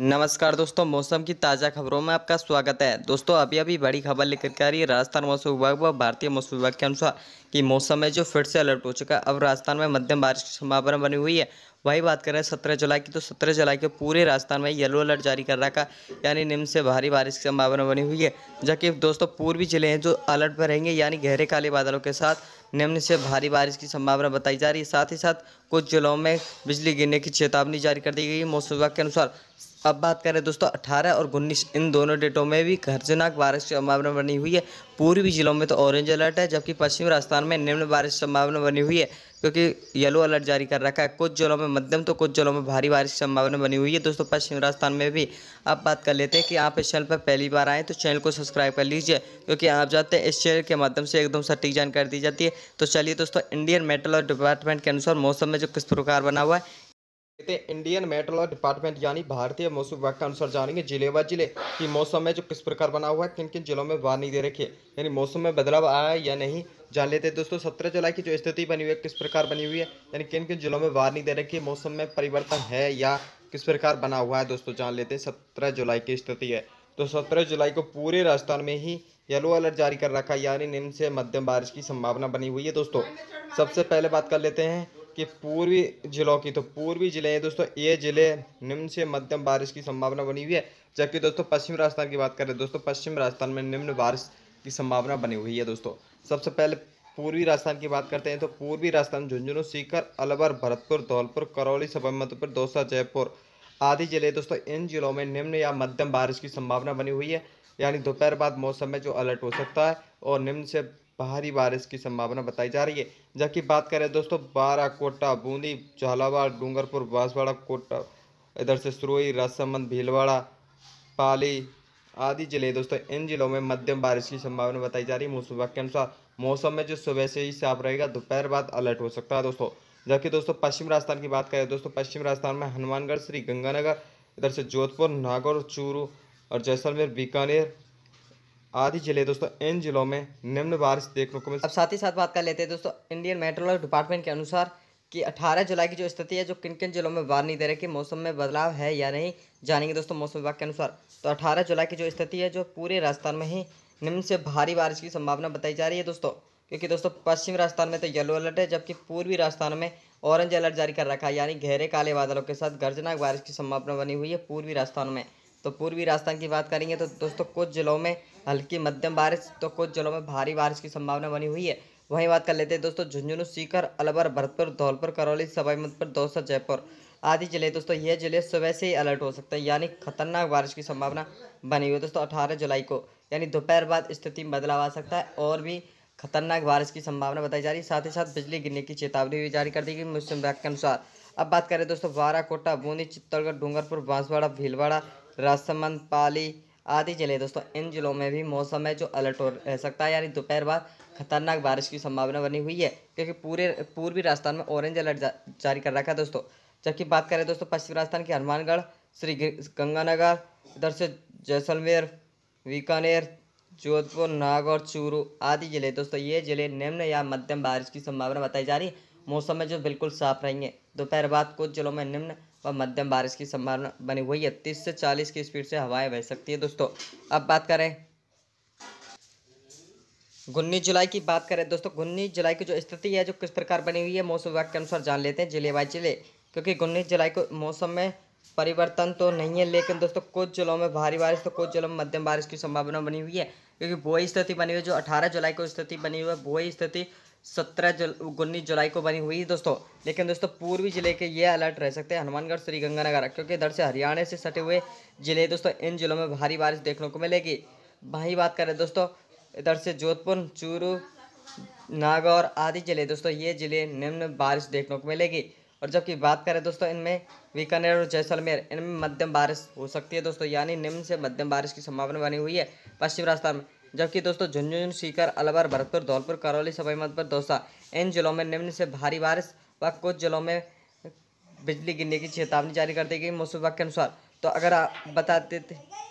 नमस्कार दोस्तों मौसम की ताज़ा खबरों में आपका स्वागत है दोस्तों अभी अभी बड़ी खबर लेकर के आ रही है राजस्थान मौसम विभाग व भारतीय मौसम विभाग के अनुसार कि मौसम है जो फिर से अलर्ट हो चुका है अब राजस्थान में मध्यम बारिश की संभावना बनी हुई है वही बात करें सत्रह जुलाई की तो सत्रह जुलाई के पूरे राजस्थान में येलो अलर्ट जारी कर रखा यानी निम्न से भारी बारिश की संभावना बनी हुई है जबकि दोस्तों पूर्वी जिले हैं जो अलर्ट पर रहेंगे यानी गहरे काले बादलों के साथ निम्न से भारी बारिश की संभावना बताई जा रही है साथ ही साथ कुछ जिलों में बिजली गिरने की चेतावनी जारी कर दी गई है मौसम विभाग के अनुसार अब बात करें दोस्तों अठारह और उन्नीस इन दोनों डेटों में भी खर्चनाक बारिश की संभावना बनी हुई है पूर्वी जिलों में तो ऑरेंज अलर्ट है जबकि पश्चिम राजस्थान में निम्न बारिश की संभावना बनी हुई है क्योंकि येलो अलर्ट जारी कर रखा है कुछ जिलों में मध्यम तो कुछ जिलों में भारी बारिश की संभावना बनी हुई है दोस्तों पश्चिम राजस्थान में भी अब बात कर लेते हैं कि आप इस चैनल पर पहली बार आएँ तो चैनल को सब्सक्राइब कर लीजिए क्योंकि आप जाते हैं इस चैनल के माध्यम से एकदम सटीक जानकारी दी जाती है तो चलिए दोस्तों इंडियन मेटल और डिपार्टमेंट के अनुसार मौसम में जो किस प्रकार बना हुआ है कहते इंडियन मेट्रोलॉजी डिपार्टमेंट यानी भारतीय मौसम विभाग के अनुसार जानेंगे जिले व जिले की मौसम में जो किस प्रकार बना हुआ है किन किन जिलों में वार्निंग दे रखी है यानी मौसम में बदलाव आया है या नहीं जान लेते हैं दोस्तों सत्रह जुलाई की जो स्थिति बनी हुई है किस प्रकार बनी हुई है यानी किन किन जिलों में वार्निंग दे रखी है मौसम में परिवर्तन है या किस प्रकार बना हुआ है दोस्तों जान लेते हैं सत्रह जुलाई की स्थिति है तो सत्रह जुलाई को पूरे राजस्थान में ही येलो अलर्ट जारी कर रखा है यानी निम्न से मध्यम बारिश की संभावना बनी हुई है दोस्तों सबसे पहले बात कर लेते हैं कि पूर्वी जिलों की तो पूर्वी जिले हैं दोस्तों ये जिले निम्न से मध्यम बारिश की संभावना बनी हुई है जबकि दोस्तों पश्चिम राजस्थान की बात करें दोस्तों पश्चिम राजस्थान में निम्न बारिश की संभावना बनी हुई है दोस्तों सबसे पहले पूर्वी राजस्थान की बात करते हैं तो पूर्वी राजस्थान झुंझुनू सीकर अलवर भरतपुर धौलपुर करौली सवाईमाधोपुर दौसा जयपुर आदि जिले दोस्तों इन जिलों में निम्न या मध्यम बारिश की संभावना बनी हुई है यानी दोपहर बाद मौसम में जो अलर्ट हो सकता है और निम्न से भारी बारिश की संभावना बताई जा रही है जबकि बात करें दोस्तों कोटा बूंदी झालावाड़ डूंगरपुर बांसवाड़ा कोटा इधर से सुरोई राजसमंद भीलवाड़ा पाली आदि जिले दोस्तों इन जिलों में मध्यम बारिश की संभावना बताई जा रही है मौसम के अनुसार मौसम में जो सुबह से ही साफ रहेगा दोपहर बाद अलर्ट हो सकता है दोस्तों जबकि दोस्तों पश्चिम राजस्थान की बात करें दोस्तों पश्चिम राजस्थान में हनुमानगढ़ श्री गंगानगर इधर से जोधपुर नागौर चूरू और जैसलमेर बीकानेर आदि जिले दोस्तों इन जिलों में निम्न बारिश देखने को मिली अब साथ ही साथ बात कर लेते हैं दोस्तों इंडियन मेट्रोलॉजी डिपार्टमेंट के अनुसार कि 18 जुलाई की जो स्थिति है जो किन किन जिलों में बार नहीं दे रही है कि मौसम में बदलाव है या नहीं जानेंगे दोस्तों मौसम विभाग के अनुसार तो 18 जुलाई की जो स्थिति है जो पूरे राजस्थान में ही निम्न से भारी बारिश की संभावना बताई जा रही है दोस्तों क्योंकि दोस्तों पश्चिम राजस्थान में तो येलो अलर्ट है जबकि पूर्वी राजस्थान में ऑरेंज अलर्ट जारी कर रखा है यानी गहरे काले बादलों के साथ गर्जनाक बारिश की संभावना बनी हुई है पूर्वी राजस्थान में तो पूर्वी राजस्थान की बात करेंगे तो दोस्तों कुछ ज़िलों में हल्की मध्यम बारिश तो कुछ ज़िलों में भारी बारिश की संभावना बनी हुई है वहीं बात कर लेते हैं दोस्तों झुंझुनू सीकर अलवर भरतपुर धौलपुर करौली सवाई माधोपुर दौसा जयपुर आदि जिले दोस्तों ये जिले सुबह से ही अलर्ट हो सकते हैं यानी खतरनाक बारिश की संभावना बनी हुई है दोस्तों अठारह जुलाई को यानी दोपहर बाद स्थिति में बदलाव आ सकता है और भी खतरनाक बारिश की संभावना बताई जा रही है साथ ही साथ बिजली गिरने की चेतावनी भी जारी कर दी गई मौसम विभाग के अनुसार अब बात करें दोस्तों बाराकोटा बूंदी चित्तौड़गढ़ डूंगरपुर बांसवाड़ा भीलवाड़ा राजसमंद पाली आदि जिले दोस्तों इन जिलों में भी मौसम है जो अलर्ट हो रह सकता है यानी दोपहर बाद खतरनाक बारिश की संभावना बनी हुई है क्योंकि पूरे पूर्वी राजस्थान में ऑरेंज अलर्ट जा, जारी कर रखा है दोस्तों जबकि बात करें दोस्तों पश्चिम राजस्थान के हनुमानगढ़ श्री गंगानगर इधर से जैसलमेर बीकानेर जोधपुर नागौर चूरू आदि जिले दोस्तों ये जिले निम्न या मध्यम बारिश की संभावना बताई जा रही है मौसम में जो बिल्कुल साफ रहेंगे दोपहर बाद कुछ जिलों में निम्न व मध्यम बारिश की संभावना बनी हुई है तीस से चालीस की स्पीड से हवाएं बह सकती है दोस्तों अब बात करें उन्नीस जुलाई की बात करें दोस्तों उन्नीस जुलाई की जो स्थिति है जो किस प्रकार बनी हुई है मौसम विभाग के अनुसार जान लेते हैं जिले बाय जिले क्योंकि उन्नीस जुलाई को मौसम में परिवर्तन तो नहीं है लेकिन दोस्तों कुछ जिलों में भारी बारिश तो कुछ जिलों में मध्यम बारिश की संभावना बनी हुई है क्योंकि वही स्थिति बनी हुई है जो अठारह जुलाई को स्थिति बनी हुई है वही स्थिति सत्रह जु उन्नीस जुलाई को बनी हुई है दोस्तों लेकिन दोस्तों पूर्वी जिले के ये अलर्ट रह सकते हैं हनुमानगढ़ श्रीगंगानगर क्योंकि इधर से हरियाणा से सटे हुए जिले दोस्तों इन जिलों में भारी बारिश देखने को मिलेगी वहीं बात करें दोस्तों इधर से जोधपुर चूरू नागौर आदि जिले दोस्तों ये जिले निम्न बारिश देखने को मिलेगी और जबकि बात करें दोस्तों इनमें बीकानेर और जैसलमेर इनमें मध्यम बारिश हो सकती है दोस्तों यानी निम्न से मध्यम बारिश की संभावना बनी हुई है पश्चिम राजस्थान में जबकि दोस्तों झुंझुनू सीकर अलवर भरतपुर धौलपुर करौली सवाईमाध पर दौसा इन जिलों में निम्न से भारी बारिश व कुछ जिलों में बिजली गिरने की चेतावनी जारी कर दी गई मौसम विभाग के अनुसार तो अगर आप बता देते